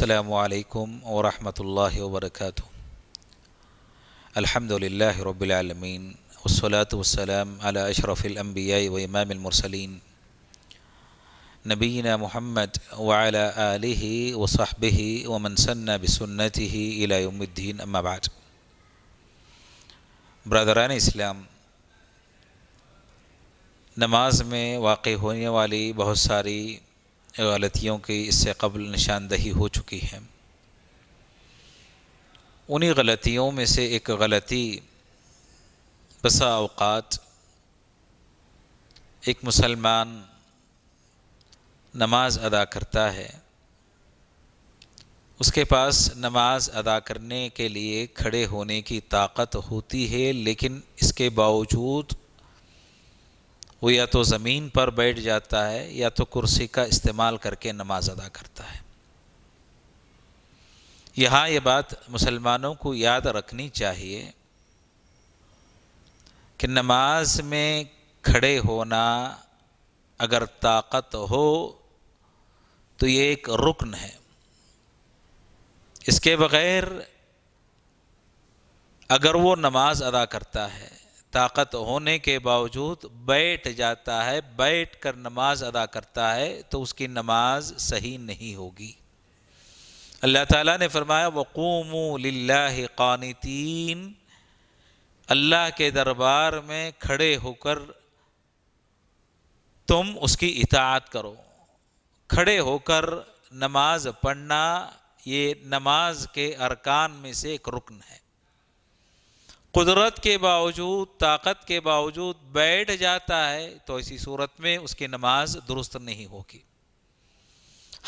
السلام عليكم ورحمة الله وبركاته الحمد لله رب العالمين والصلاة والسلام على أشرف الأنبياء وإمام المرسلين نبينا محمد وعلى آله وصحبه ومن سن بسنته إلى يوم الدين أما بعد برادران اسلام نماز میں واقع ہونے والی بہت ساری गलतियों की इससे कबल निशानदही हो चुकी है उन्हीं गलतियों में से एक गलती बसा अवकात एक मुसलमान नमाज अदा करता है उसके पास नमाज अदा करने के लिए खड़े होने की ताकत होती है लेकिन इसके बावजूद वो या तो ज़मीन पर बैठ जाता है या तो कुर्सी का इस्तेमाल करके नमाज अदा करता है यहाँ ये बात मुसलमानों को याद रखनी चाहिए कि नमाज में खड़े होना अगर ताकत हो तो ये एक रुकन है इसके बगैर अगर वो नमाज अदा करता है ताकत होने के बावजूद बैठ जाता है बैठ कर नमाज अदा करता है तो उसकी नमाज सही नहीं होगी अल्लाह ताला ने फरमाया वक़ूम लानतीन अल्लाह के दरबार में खड़े होकर तुम उसकी इतात करो खड़े होकर नमाज पढ़ना ये नमाज के अरकान में से एक रुकन है कुदरत के बावजूद ताकत के बावजूद बैठ जाता है तो ऐसी सूरत में उसकी नमाज दुरुस्त नहीं होगी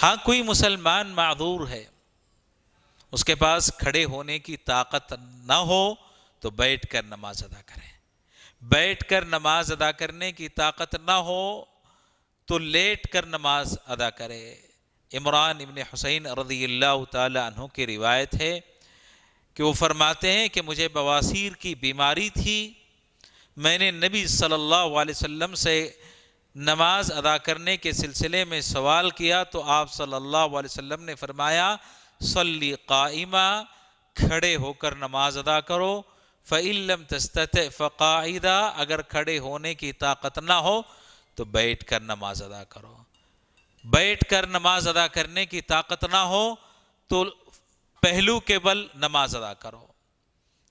हाँ कोई मुसलमान मादूर है उसके पास खड़े होने की ताकत ना हो तो बैठ कर नमाज अदा करें बैठ कर नमाज अदा करने की ताकत ना हो तो लेट कर नमाज अदा करे इमरान इबन हुसैन रदी अल्लाह तहों की रिवायत है कि वो फरमाते हैं कि मुझे बवासीर की बीमारी थी मैंने नबी सल्लल्लाहु अलैहि वसल्लम से नमाज अदा करने के सिलसिले में सवाल किया तो आप सल्लल्लाहु अलैहि वसल्लम ने फरमाया सल्ली काइमा खड़े होकर नमाज अदा करो फ़िल्म तस्तत फ़ायदा अगर खड़े होने की ताकत ना हो तो बैठ कर नमाज अदा करो बैठ कर नमाज अदा करने की ताकत ना हो तो पहलू के बल नमाज अदा करो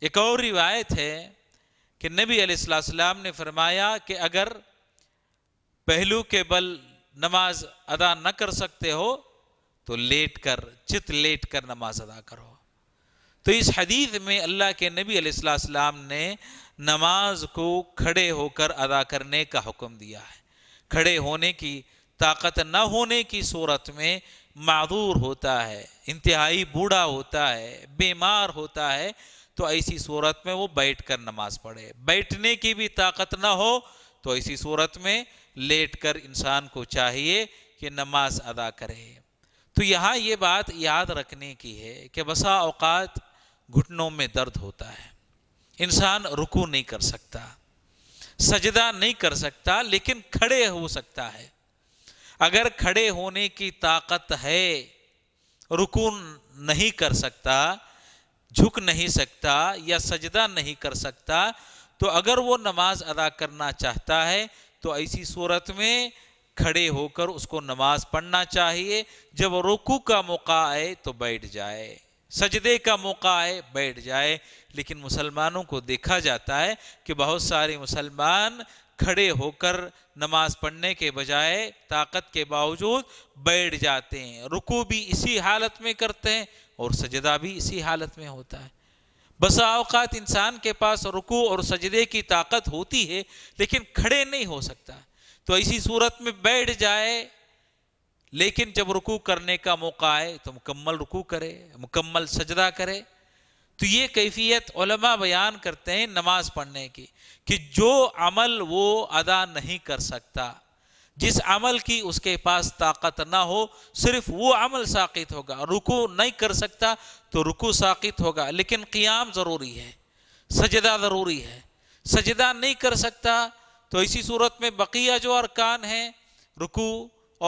एक और रिवायत है कि नबी अलैहिस्सलाम ने फरमाया कि अगर पहलू के बल नमाज अदा न कर सकते हो तो लेट कर चित लेट कर नमाज अदा करो तो इस हदीस में अल्लाह के नबी अलैहिस्सलाम ने नमाज को खड़े होकर अदा करने का हुक्म दिया है खड़े होने की ताकत न होने की सूरत में मादूर होता है इंतहाई बूढ़ा होता है बीमार होता है तो ऐसी सूरत में वो बैठ कर नमाज पढ़े बैठने की भी ताकत ना हो तो ऐसी सूरत में लेट कर इंसान को चाहिए कि नमाज अदा करे तो यहाँ ये बात याद रखने की है कि बसा अवकात घुटनों में दर्द होता है इंसान रुकू नहीं कर सकता सजदा नहीं कर सकता लेकिन खड़े हो सकता है अगर खड़े होने की ताकत है रुकून नहीं कर सकता झुक नहीं सकता या सजदा नहीं कर सकता तो अगर वो नमाज अदा करना चाहता है तो ऐसी सूरत में खड़े होकर उसको नमाज पढ़ना चाहिए जब रुकू का मौका आए तो बैठ जाए सजदे का मौका आए बैठ जाए लेकिन मुसलमानों को देखा जाता है कि बहुत सारे मुसलमान खड़े होकर नमाज पढ़ने के बजाय ताकत के बावजूद बैठ जाते हैं रुकू भी इसी हालत में करते हैं और सजदा भी इसी हालत में होता है बसा अवकात इंसान के पास रुकू और सजदे की ताकत होती है लेकिन खड़े नहीं हो सकता तो इसी सूरत में बैठ जाए लेकिन जब रुकू करने का मौका आए तो मुकम्मल रुकू करे मुकम्मल सजदा करे तो ये कैफियत बयान करते हैं नमाज पढ़ने की कि जो अमल वो अदा नहीं कर सकता जिस अमल की उसके पास ताकत ना हो सिर्फ वो अमल साकित होगा रुकू नहीं कर सकता तो रुकू साकित होगा लेकिन क़ियाम ज़रूरी है सजदा ज़रूरी है सजदा नहीं कर सकता तो इसी सूरत में बकिया जो अरकान हैं रुकू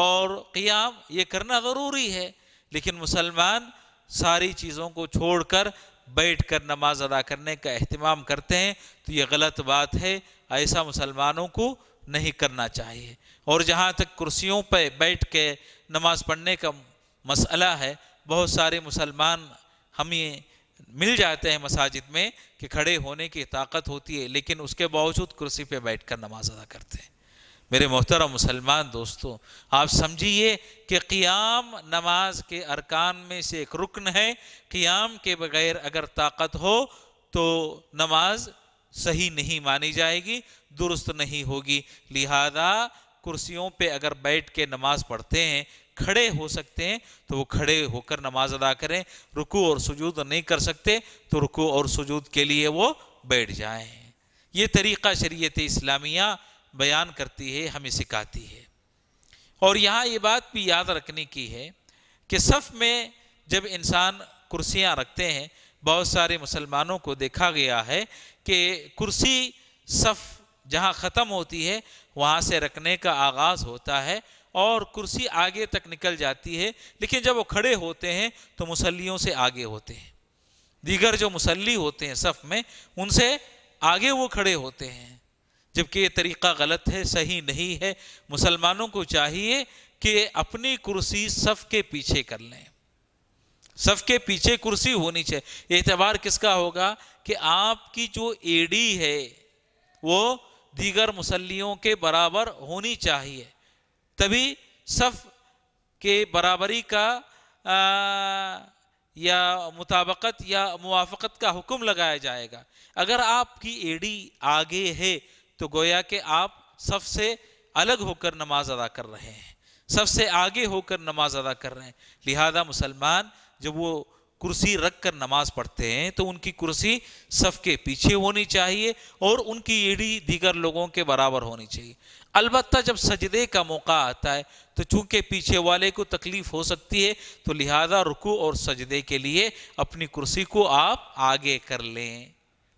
और क़ियाम ये करना ज़रूरी है लेकिन मुसलमान सारी चीज़ों को छोड़कर बैठ कर नमाज अदा करने का अहतमाम करते हैं तो ये गलत बात है ऐसा मुसलमानों को नहीं करना चाहिए और जहाँ तक कुर्सियों पर बैठ के नमाज पढ़ने का मसला है बहुत सारे मुसलमान हमें मिल जाते हैं मसाजिद में कि खड़े होने की ताकत होती है लेकिन उसके बावजूद कुर्सी पर बैठ कर नमाज अदा करते हैं मेरे मोहतरम मुसलमान दोस्तों आप समझिए कि क़ियाम नमाज के अरकान में से एक रुकन है क़ियाम के बगैर अगर ताकत हो तो नमाज सही नहीं मानी जाएगी दुरुस्त नहीं होगी लिहाजा कुर्सियों पे अगर बैठ के नमाज पढ़ते हैं खड़े हो सकते हैं तो वो खड़े होकर नमाज अदा करें रुकू और सुजूद नहीं कर सकते तो रुकू और सुजूद के लिए वो बैठ जाएं ये तरीक़ा शरीयत इस्लामिया बयान करती है हमें सिखाती है और यहाँ ये बात भी याद रखने की है कि सफ़ में जब इंसान कुर्सियाँ रखते हैं बहुत सारे मुसलमानों को देखा गया है कि कुर्सी सफ़ जहाँ ख़त्म होती है वहाँ से रखने का आगाज़ होता है और कुर्सी आगे तक निकल जाती है लेकिन जब वो खड़े होते हैं तो मुसलियों से आगे होते हैं दीगर जो मुसल्ली होते हैं सफ़ में उनसे आगे वो खड़े होते हैं जबकि ये तरीक़ा गलत है सही नहीं है मुसलमानों को चाहिए कि अपनी कुर्सी सफ़ के पीछे कर लें सफ़ के पीछे कुर्सी होनी चाहिए एतबार किसका होगा कि आपकी जो एडी है वो दीगर मुसलियों के बराबर होनी चाहिए तभी सफ़ के बराबरी का आ, या मुताबकत या मुआफ़त का हुक्म लगाया जाएगा अगर आपकी एडी आगे है तो गोया कि आप सबसे अलग होकर नमाज अदा कर रहे हैं सबसे आगे होकर नमाज अदा कर रहे हैं लिहाजा मुसलमान जब वो कुर्सी रख कर नमाज पढ़ते हैं तो उनकी कुर्सी सब के पीछे होनी चाहिए और उनकी एड़ी दीगर लोगों के बराबर होनी चाहिए अलबत्त जब सजदे का मौका आता है तो चूंकि पीछे वाले को तकलीफ हो सकती है तो लिहाजा रुकू और सजदे के लिए अपनी कुर्सी को आप आगे कर लें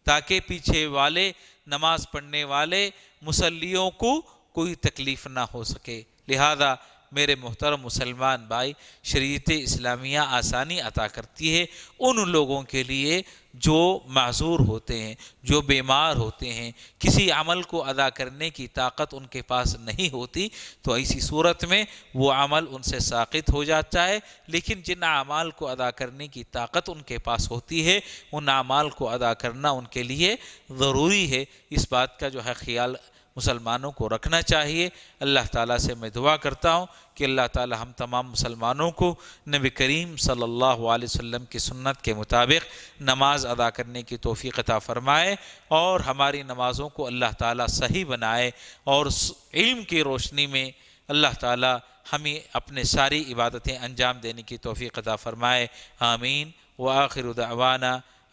ताकि पीछे वाले नमाज पढ़ने वाले मुसलियों को कोई तकलीफ ना हो सके लिहाजा मेरे मोहतरम मुसलमान भाई शरीत इस्लामिया आसानी अता करती है उन लोगों के लिए जो मजूर होते हैं जो बीमार होते हैं किसी अमल को अदा करने की ताकत उनके पास नहीं होती तो ऐसी सूरत में वो अमल उनसे साखित हो जाता है लेकिन जिन अमाल को अदा करने की ताकत उनके पास होती है उन अमाल को अदा करना उनके लिए ज़रूरी है इस बात का जो है ख्याल मुसलमानों को रखना चाहिए अल्लाह ताला से मैं दुआ करता हूँ कि अल्लाह ताला हम तमाम मुसलमानों को नबी करीम सल्लल्लाहु अलैहि वसल्लम की सुन्नत के मुताबिक नमाज अदा करने की तोफ़ी अता फ़रमाए और हमारी नमाज़ों को अल्लाह ताला सही बनाए और इल्म की रोशनी में अल्लाह ताला हमें अपने सारी इबादतें अंजाम देने की तोफ़ी अता फ़रमाए आमीन व आखिर उदावाना